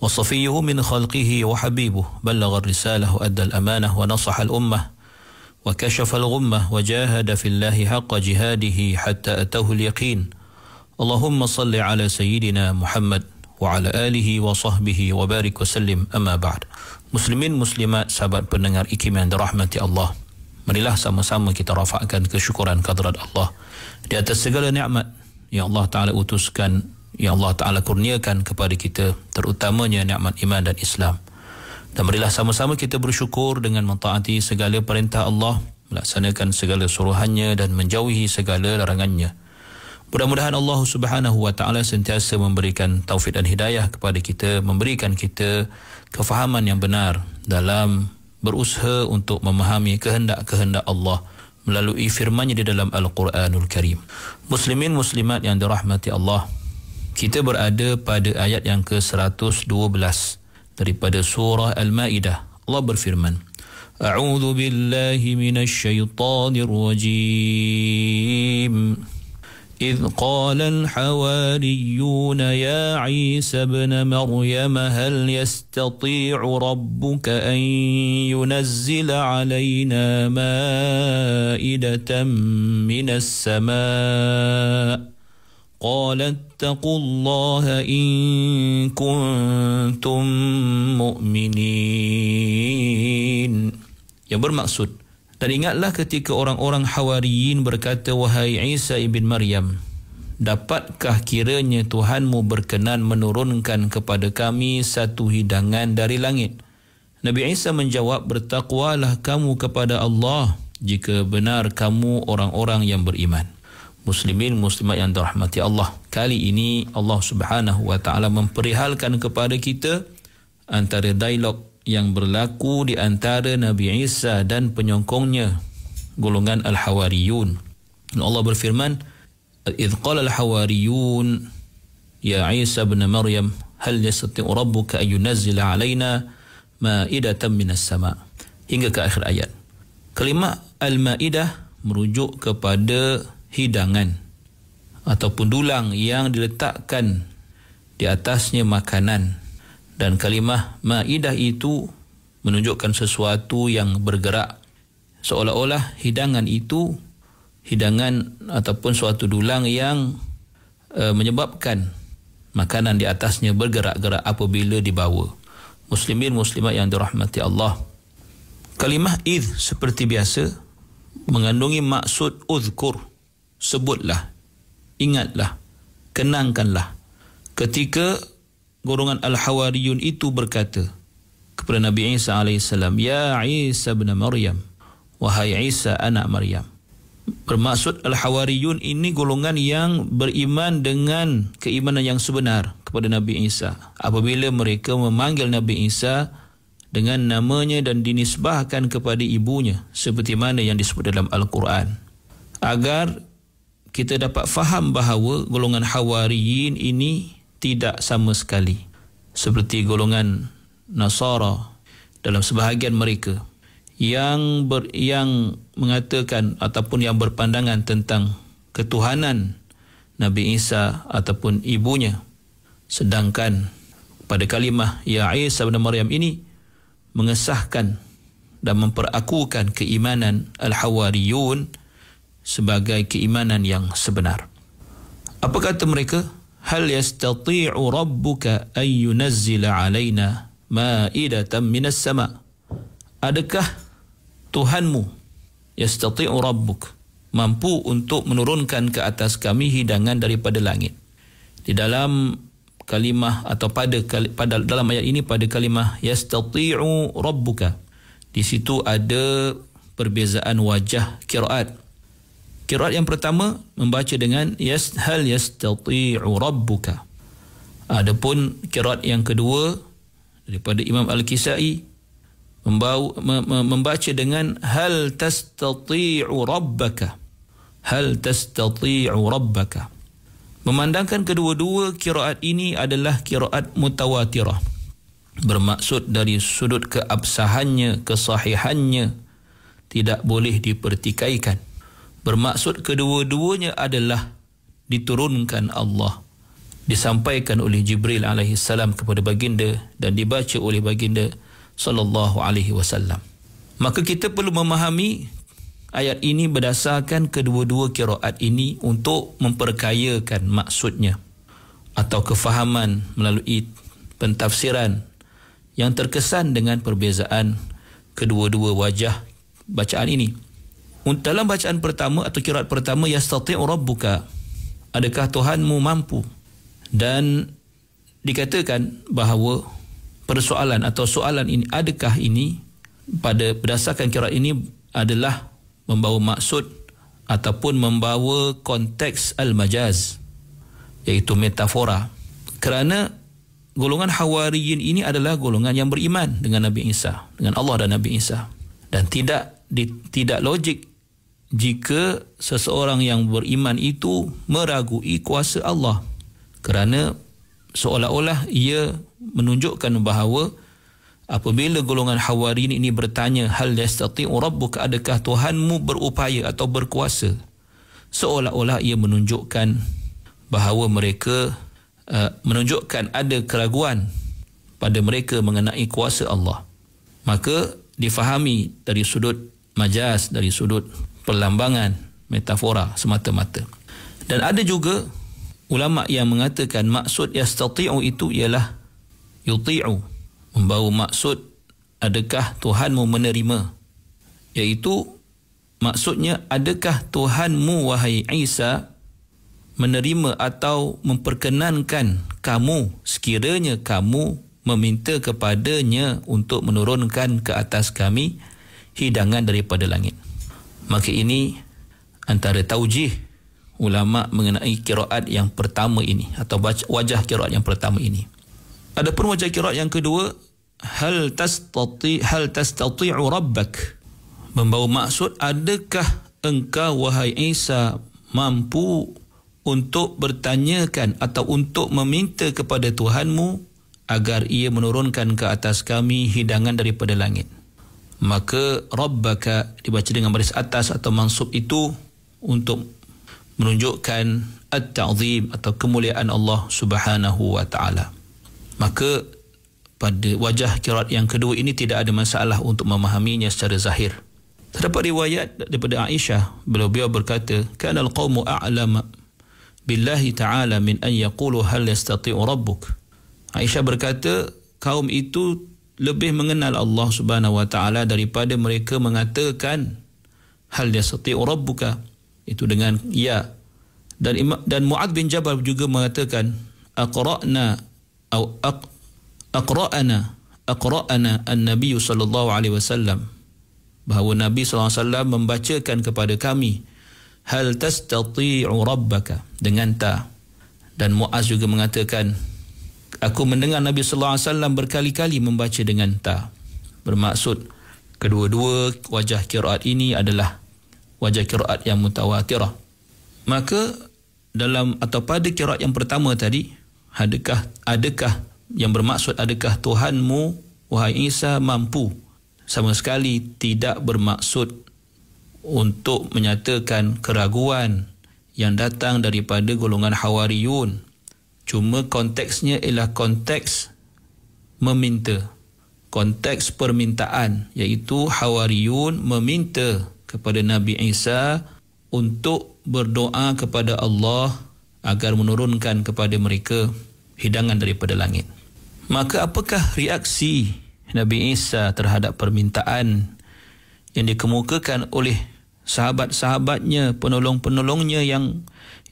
وصفيه من خلقه وحبيبه بلغ الرساله وادى الامانه ونصح الامه وكشف الغمه وجاهد في الله حق جهاده حتى اتاه اليقين اللهم صل على سيدنا محمد وعلى اله وصحبه وبارك وسلم اما بعد مسلمين مسلمات sahabat pendengar ikiman dirahmati Allah marilah sama-sama kita rafakkan kesyukuran kehadrat Allah di atas segala nikmat yang Allah taala utuskan yang Allah Ta'ala kurniakan kepada kita terutamanya nikmat iman dan Islam dan marilah sama-sama kita bersyukur dengan mentaati segala perintah Allah melaksanakan segala suruhannya dan menjauhi segala larangannya mudah-mudahan Allah Subhanahu Wa Ta'ala sentiasa memberikan taufik dan hidayah kepada kita memberikan kita kefahaman yang benar dalam berusaha untuk memahami kehendak-kehendak Allah melalui firman-Nya di dalam Al-Quranul Karim. Muslimin muslimat yang dirahmati Allah kita berada pada ayat yang ke-112 daripada surah Al-Maidah. Allah berfirman, A'udzu billahi minasy syaithanir rajim. إذ قال الحواريون يا عيسى ابن مريم هل يستطيع ربك أن ينزل علينا مائدة من السماء؟ قال اتقوا الله إن كنتم yang bermaksud dan ingatlah ketika orang-orang Hawariin berkata wahai Isa ibn Maryam dapatkah kiranya Tuhanmu berkenan menurunkan kepada kami satu hidangan dari langit Nabi Isa menjawab bertakwalah kamu kepada Allah jika benar kamu orang-orang yang beriman muslimin muslimat yang dirahmati Allah. Kali ini Allah Subhanahu wa taala memperihalkan kepada kita antara dialog yang berlaku di antara Nabi Isa dan penyongkongnya golongan al-Hawariyun. Allah berfirman, "Idz qala al-Hawariyun ya Isa ibn Maryam, hal yastati'u rabbuka an yunzila 'alaina ma'idatan minas sama'?" Hingga ke akhir ayat. Kelima al-Maidah merujuk kepada hidangan ataupun dulang yang diletakkan di atasnya makanan dan kalimah maidah itu menunjukkan sesuatu yang bergerak seolah-olah hidangan itu hidangan ataupun suatu dulang yang e, menyebabkan makanan di atasnya bergerak-gerak apabila dibawa muslimin muslimat yang dirahmati Allah kalimah id seperti biasa mengandungi maksud uzkur sebutlah ingatlah kenangkanlah ketika golongan al-hawariyun itu berkata kepada Nabi Isa AS Ya Isa bin Maryam Wahai Isa anak Maryam Bermaksud Al-Hawariyun ini golongan yang beriman dengan keimanan yang sebenar kepada Nabi Isa Apabila mereka memanggil Nabi Isa dengan namanya dan dinisbahkan kepada ibunya Seperti mana yang disebut dalam Al-Quran Agar kita dapat faham bahawa golongan Hawariyin ini tidak sama sekali seperti golongan Nasara dalam sebahagian mereka yang ber, yang mengatakan ataupun yang berpandangan tentang ketuhanan Nabi Isa ataupun ibunya sedangkan pada kalimah ya Isa bin Maryam ini mengesahkan dan memperakukan keimanan al-hawariyun sebagai keimanan yang sebenar. Apa kata mereka? Hal yastati'u rabbuka an yunazzila alaina ma'idatan minas sama. Adakah Tuhanmu yastati'u rabbuk mampu untuk menurunkan ke atas kami hidangan daripada langit? Di dalam kalimah atau pada, pada dalam ayat ini pada kalimah yastati'u rabbuka di situ ada perbezaan wajah kiraat Kiraat yang pertama membaca dengan yas hal yastati'u rabbuka. Adapun kiraat yang kedua daripada Imam Al-Kisai membaca dengan hal tastati'u rabbaka. Hal tastati'u rabbaka. Memandangkan kedua-dua kiraat ini adalah kiraat mutawatirah. Bermaksud dari sudut keabsahannya, kesahihannya tidak boleh dipertikaikan. Bermaksud kedua-duanya adalah diturunkan Allah disampaikan oleh Jibril alaihi kepada baginda dan dibaca oleh baginda saw. Maka kita perlu memahami ayat ini berdasarkan kedua-dua kiraat ini untuk memperkayakan maksudnya atau kefahaman melalui pentafsiran yang terkesan dengan perbezaan kedua-dua wajah bacaan ini dalam bacaan pertama atau kiraat pertama yastati'u rabbuka adakah tuhanmu mampu dan dikatakan bahawa persoalan atau soalan ini adakah ini pada berdasarkan kiraat ini adalah membawa maksud ataupun membawa konteks al-majaz iaitu metafora kerana golongan hawariyin ini adalah golongan yang beriman dengan Nabi Isa dengan Allah dan Nabi Isa dan tidak di, tidak logik jika seseorang yang beriman itu meragui kuasa Allah kerana seolah-olah ia menunjukkan bahawa apabila golongan Hawarin ini bertanya hal yastati'u rabbuk adakah Tuhanmu berupaya atau berkuasa seolah-olah ia menunjukkan bahawa mereka uh, menunjukkan ada keraguan pada mereka mengenai kuasa Allah maka difahami dari sudut majas dari sudut perlambangan metafora semata-mata. Dan ada juga ulama yang mengatakan maksud yastati'u itu ialah yuti'u. Membawa maksud adakah Tuhanmu menerima. Iaitu maksudnya adakah Tuhanmu wahai Isa menerima atau memperkenankan kamu sekiranya kamu meminta kepadanya untuk menurunkan ke atas kami hidangan daripada langit. Maka ini antara taujih ulama mengenai kiraat yang pertama ini atau wajah kiraat yang pertama ini. Adapun wajah kiraat yang kedua, hal tastati hal tastati'u rabbak membawa maksud adakah engkau wahai Isa mampu untuk bertanyakan atau untuk meminta kepada Tuhanmu agar ia menurunkan ke atas kami hidangan daripada langit maka rabbaka dibaca dengan baris atas atau mansub itu untuk menunjukkan at-ta'zim atau kemuliaan Allah Subhanahu wa taala. Maka pada wajah kirat yang kedua ini tidak ada masalah untuk memahaminya secara zahir. Terdapat riwayat daripada Aisyah, beliau, beliau berkata, "Kana al-qaumu a'lam billahi ta'ala min an yaqulu hal yastati'u rabbuk." Aisyah berkata, kaum itu lebih mengenal Allah Subhanahu wa taala daripada mereka mengatakan hal yastati'u rabbuka itu dengan ya dan dan Muad bin Jabal juga mengatakan aqra'na atau aqra'ana aqra'ana an-nabiy sallallahu alaihi wasallam bahawa Nabi sallallahu alaihi wasallam membacakan kepada kami hal tastati'u rabbaka dengan ta dan Muaz juga mengatakan Aku mendengar Nabi sallallahu alaihi wasallam berkali-kali membaca dengan ta. Bermaksud kedua-dua wajah qiraat ini adalah wajah qiraat yang mutawatirah. Maka dalam atau pada qiraat yang pertama tadi, adakah adakah yang bermaksud adakah Tuhanmu wahai Isa mampu sama sekali tidak bermaksud untuk menyatakan keraguan yang datang daripada golongan Hawariyun Cuma konteksnya ialah konteks meminta. Konteks permintaan iaitu Hawariyun meminta kepada Nabi Isa untuk berdoa kepada Allah agar menurunkan kepada mereka hidangan daripada langit. Maka apakah reaksi Nabi Isa terhadap permintaan yang dikemukakan oleh sahabat-sahabatnya, penolong-penolongnya yang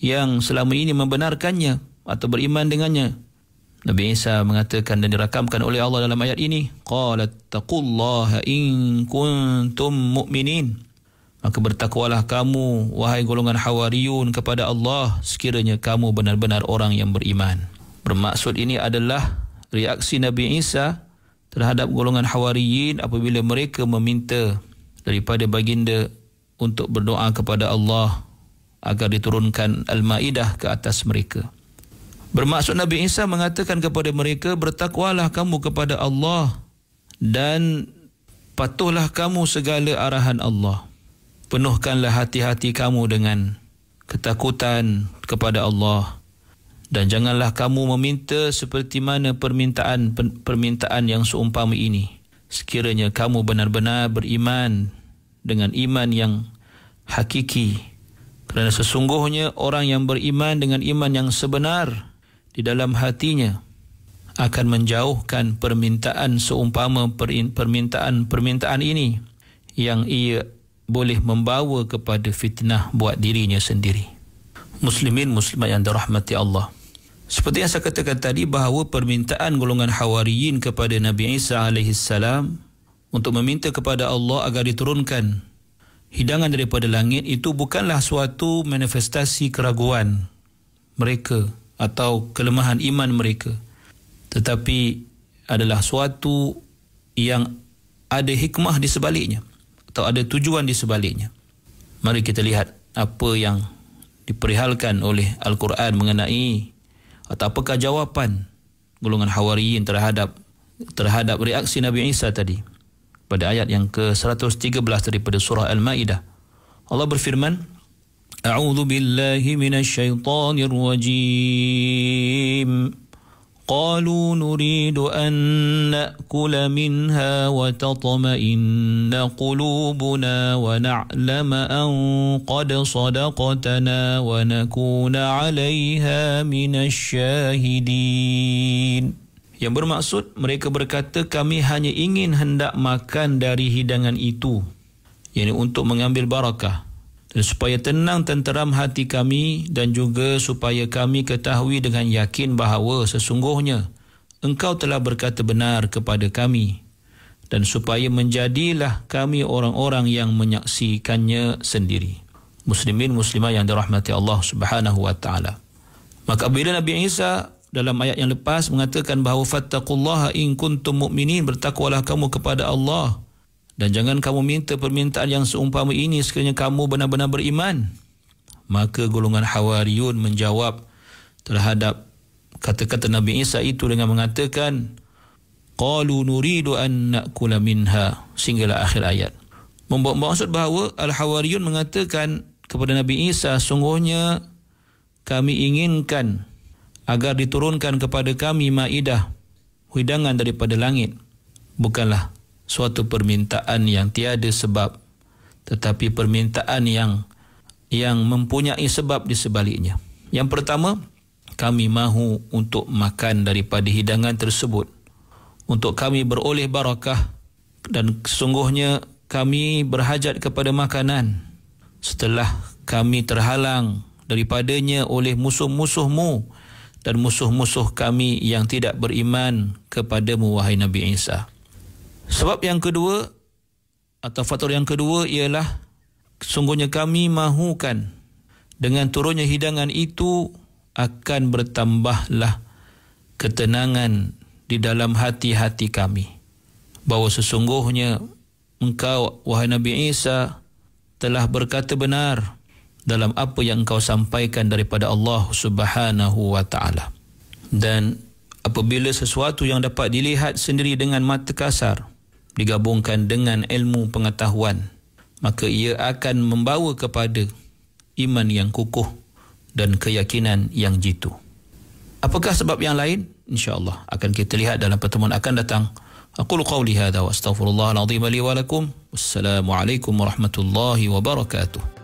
yang selama ini membenarkannya? atau beriman dengannya. Nabi Isa mengatakan dan dirakamkan oleh Allah dalam ayat ini, qalat taqullaha in kuntum mu'minin. Maka bertakwalah kamu wahai golongan hawariyun kepada Allah sekiranya kamu benar-benar orang yang beriman. Bermaksud ini adalah reaksi Nabi Isa terhadap golongan hawariyin apabila mereka meminta daripada baginda untuk berdoa kepada Allah agar diturunkan Al-Maidah ke atas mereka. Bermaksud Nabi Isa mengatakan kepada mereka, bertakwalah kamu kepada Allah dan patuhlah kamu segala arahan Allah. Penuhkanlah hati-hati kamu dengan ketakutan kepada Allah dan janganlah kamu meminta seperti mana permintaan permintaan yang seumpama ini. Sekiranya kamu benar-benar beriman dengan iman yang hakiki kerana sesungguhnya orang yang beriman dengan iman yang sebenar di dalam hatinya akan menjauhkan permintaan seumpama permintaan-permintaan ini yang ia boleh membawa kepada fitnah buat dirinya sendiri. Muslimin muslimat yang dirahmati Allah. Seperti yang saya katakan tadi bahawa permintaan golongan Hawariyin kepada Nabi Isa alaihi salam untuk meminta kepada Allah agar diturunkan hidangan daripada langit itu bukanlah suatu manifestasi keraguan mereka atau kelemahan iman mereka tetapi adalah suatu yang ada hikmah di sebaliknya atau ada tujuan di sebaliknya mari kita lihat apa yang diperihalkan oleh al-Quran mengenai atau apakah jawapan golongan hawariyin terhadap terhadap reaksi Nabi Isa tadi pada ayat yang ke-113 daripada surah Al-Maidah Allah berfirman أعوذ بالله من الشيطان الرجيم قالوا نريد أن نأكل منها وتطمئن قلوبنا ونعلم أن قد صدقتنا ونكون عليها من الشاهدين Yang bermaksud mereka berkata kami hanya ingin hendak makan dari hidangan itu. Yang untuk mengambil barakah. supaya tenang tenteram hati kami dan juga supaya kami ketahui dengan yakin bahawa sesungguhnya engkau telah berkata benar kepada kami dan supaya menjadilah kami orang-orang yang menyaksikannya sendiri muslimin muslimah yang dirahmati Allah Subhanahu wa taala maka bila Nabi Isa dalam ayat yang lepas mengatakan bahawa fattaqullaha in kuntum mu'minin bertakwalah kamu kepada Allah dan jangan kamu minta permintaan yang seumpama ini sekiranya kamu benar-benar beriman. Maka golongan Hawariun menjawab terhadap kata-kata Nabi Isa itu dengan mengatakan qalu nuridu an na'kula minha singgalah akhir ayat. Membuat maksud bahawa Al-Hawariun mengatakan kepada Nabi Isa sungguhnya kami inginkan agar diturunkan kepada kami maidah hidangan daripada langit bukanlah suatu permintaan yang tiada sebab tetapi permintaan yang yang mempunyai sebab di sebaliknya. Yang pertama, kami mahu untuk makan daripada hidangan tersebut untuk kami beroleh barakah dan sesungguhnya kami berhajat kepada makanan setelah kami terhalang daripadanya oleh musuh-musuhmu dan musuh-musuh kami yang tidak beriman kepadamu wahai Nabi Isa. Sebab yang kedua atau faktor yang kedua ialah sungguhnya kami mahukan dengan turunnya hidangan itu akan bertambahlah ketenangan di dalam hati-hati kami. Bahawa sesungguhnya engkau wahai Nabi Isa telah berkata benar dalam apa yang engkau sampaikan daripada Allah Subhanahu wa taala. Dan apabila sesuatu yang dapat dilihat sendiri dengan mata kasar digabungkan dengan ilmu pengetahuan maka ia akan membawa kepada iman yang kukuh dan keyakinan yang jitu apakah sebab yang lain insyaallah akan kita lihat dalam pertemuan akan datang Aku qawli hadha wa astaghfirullah alazim li wa lakum assalamu alaikum warahmatullahi wabarakatuh